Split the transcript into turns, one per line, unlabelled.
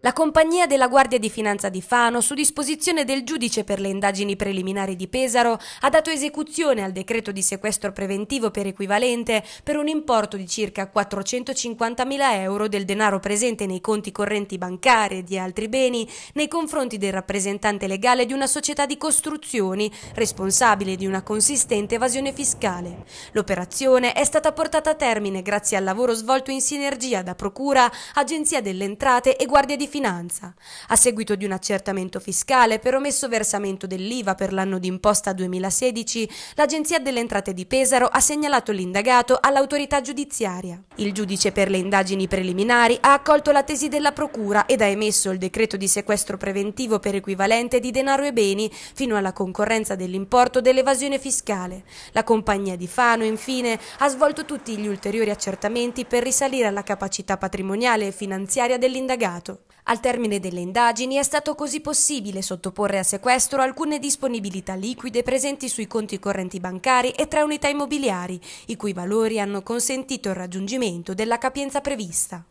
La compagnia della Guardia di Finanza di Fano, su disposizione del giudice per le indagini preliminari di Pesaro, ha dato esecuzione al decreto di sequestro preventivo per equivalente per un importo di circa 450.000 euro del denaro presente nei conti correnti bancari e di altri beni nei confronti del rappresentante legale di una società di costruzioni responsabile di una consistente evasione fiscale. L'operazione è stata portata a termine grazie al lavoro svolto in sinergia da Procura, Agenzia delle Entrate e Guardia Guardia di Finanza, a seguito di un accertamento fiscale per omesso versamento dell'IVA per l'anno d'imposta 2016, l'Agenzia delle Entrate di Pesaro ha segnalato l'indagato all'autorità giudiziaria. Il giudice per le indagini preliminari ha accolto la tesi della Procura ed ha emesso il decreto di sequestro preventivo per equivalente di denaro e beni fino alla concorrenza dell'importo dell'evasione fiscale. La compagnia di Fano, infine, ha svolto tutti gli ulteriori accertamenti per risalire alla capacità patrimoniale e finanziaria dell'indagato reato. Al termine delle indagini è stato così possibile sottoporre a sequestro alcune disponibilità liquide presenti sui conti correnti bancari e tre unità immobiliari, i cui valori hanno consentito il raggiungimento della capienza prevista.